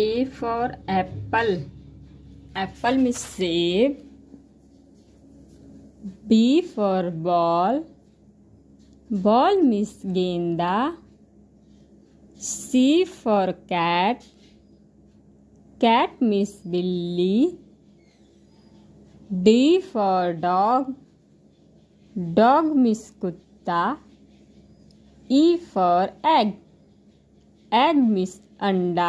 A for apple. Apple means shape. B for ball. Ball means genda. C for cat. Cat means billy. D for dog. Dog means kutta. E for egg. Egg means अंडा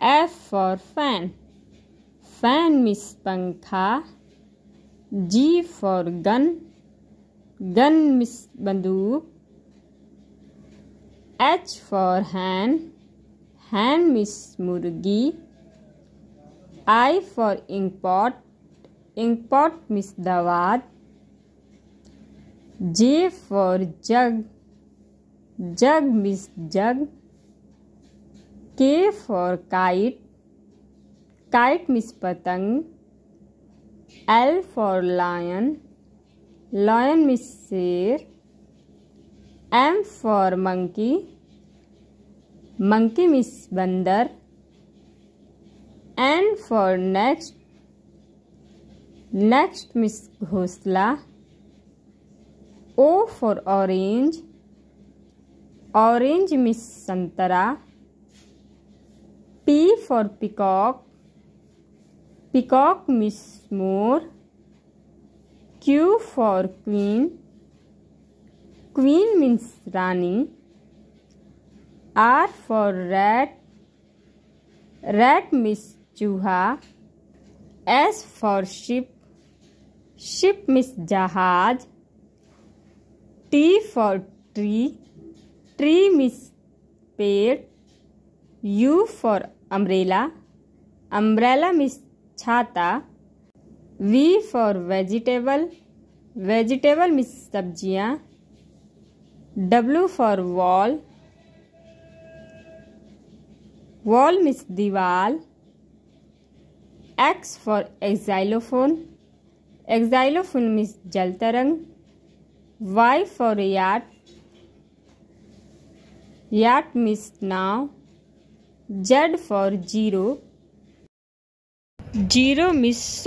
F for fan. Fan means pankha. G for gun. Gun means bandook. H for hand. Hand means murgi. I for inkpot. Inkpot means dawat. J for jug. Jug means jug. K for kite kite means पतंग L for lion lion means शेर M for monkey monkey means बंदर N for nest nest means घोसला O for orange orange means संतरा P for peacock. Peacock Miss more. Q for queen. Queen means Rani. R for rat. Rat Miss Chuha. S for ship. Ship Miss Jahaj. T for tree. Tree Miss pear. U for umbrella umbrella means छाता V for vegetable vegetable means सब्जियां W for wall wall means दीवाल X for xylophone xylophone means जल तरंग Y for yacht yacht means नाव Z for zero zero miss